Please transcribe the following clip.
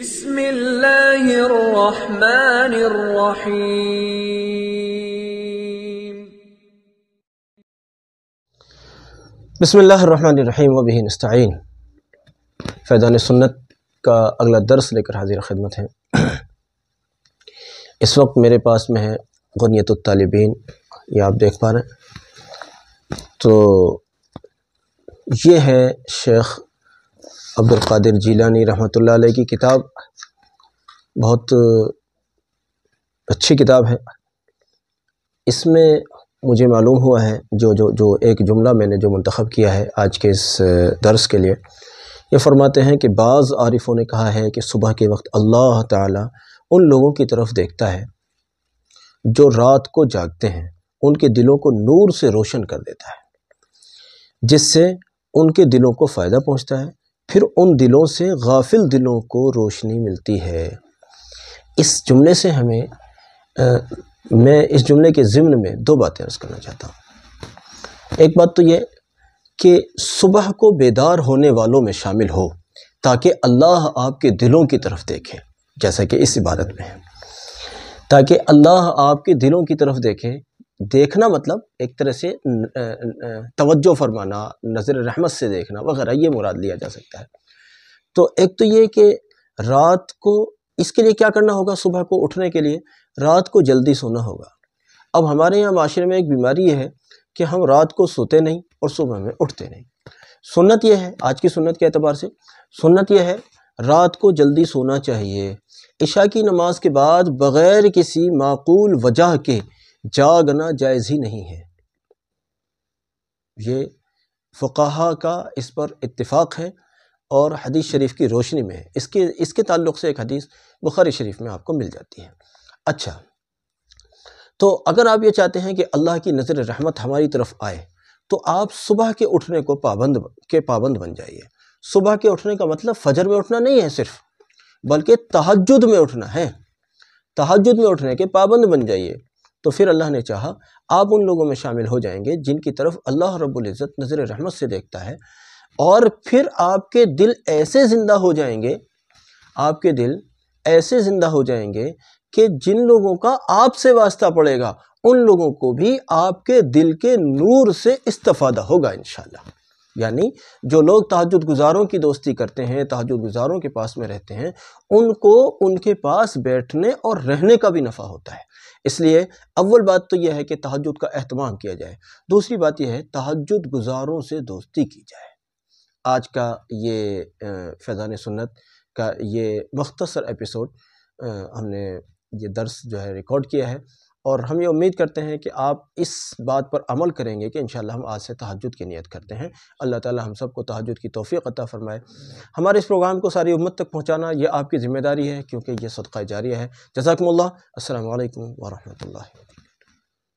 बिस्मिल्लाहिर्रहमानिर्रहीम बिस्मिल्लाहिर्रहमानिर्रहीम वबी नस्तीन फ़ैदान सुन्नत का अगला दर्स लेकर हाजिर ख़िदमत है इस वक्त मेरे पास में है गनीत तालिबीन ये आप देख पा रहे हैं तो ये है शेख अब्दुल्कर जीलानी रहमत की किताब बहुत अच्छी किताब है इसमें मुझे मालूम हुआ है जो जो जो एक जुमला मैंने जो मंतखब किया है आज के इस दर्स के लिए ये फरमाते हैं कि बाज़ आरिफों ने कहा है कि सुबह के वक्त अल्लाह ताला उन लोगों की तरफ देखता है जो रात को जागते हैं उनके दिलों को नूर से रोशन कर देता है जिससे उनके दिलों को फ़ायदा पहुंचता है फिर उन दिलों से गाफिल दिलों को रोशनी मिलती है इस जुमले से हमें आ, मैं इस जुमले के ज़िम्न में दो बातें अर्ज़ करना चाहता हूँ एक बात तो ये कि सुबह को बेदार होने वालों में शामिल हो ताकि अल्लाह आपके दिलों की तरफ देखे जैसा कि इस इबादत में है ताकि अल्लाह आपके दिलों की तरफ देखे देखना मतलब एक तरह से तवज्जो फरमाना नज़र रहमत से देखना वगैरह ये मुराद लिया जा सकता है तो एक तो ये कि रात को इसके लिए क्या करना होगा सुबह को उठने के लिए रात को जल्दी सोना होगा अब हमारे यहाँ माशरे में एक बीमारी है कि हम रात को सोते नहीं और सुबह में उठते नहीं सुन्नत यह है आज की सुन्नत के अतबार से सुन्नत यह है रात को जल्दी सोना चाहिए इशा की नमाज के बाद बग़ैर किसी माकूल वजह के जागना जायज़ ही नहीं है ये फ़ुकाहा का इस पर इत्तेफाक है और हदीस शरीफ की रोशनी में है इसके इसके ताल्लुक से एक हदीस बुखारी शरीफ में आपको मिल जाती है अच्छा तो अगर आप ये चाहते हैं कि अल्लाह की नज़र रहमत हमारी तरफ आए तो आप सुबह के उठने को पाबंद के पाबंद बन जाइए सुबह के उठने का मतलब फजर में उठना नहीं है सिर्फ बल्कि तहजद में उठना है तहजद में उठने के पाबंद बन जाइए तो फिर अल्लाह ने चाहा आप उन लोगों में शामिल हो जाएंगे जिनकी तरफ अल्लाह रब्बुल इज़्ज़त नज़र रहमत से देखता है और फिर आपके दिल ऐसे ज़िंदा हो जाएंगे आपके दिल ऐसे ज़िंदा हो जाएंगे कि जिन लोगों का आपसे वास्ता पड़ेगा उन लोगों को भी आपके दिल के नूर से इस्तफ़ादा होगा इन यानी जो लोग तहजद गुजारों की दोस्ती करते हैं तहजद गुजारों के पास में रहते हैं उनको उनके पास बैठने और रहने का भी नफ़ा होता है इसलिए अव्वल बात तो यह है कि तहजद का अहतमाम किया जाए दूसरी बात यह है तहजद गुजारों से दोस्ती की जाए आज का ये फैज़ान सुन्नत का ये मख्तसर एपिसोड हमने ये दर्स जो है रिकॉर्ड किया है और हम ये उम्मीद करते हैं कि आप इस बात पर अमल करेंगे कि इन हम आज से तहजद की नीयत करते हैं अल्लाह ताला हम सबको तहजद की तोफ़ी अता फ़रमाए हमारे इस प्रोग्राम को सारी उम्मत तक पहुँचाना ये आपकी ज़िम्मेदारी है क्योंकि ये सदका जारिया है जजाकम्ला असल वरहमल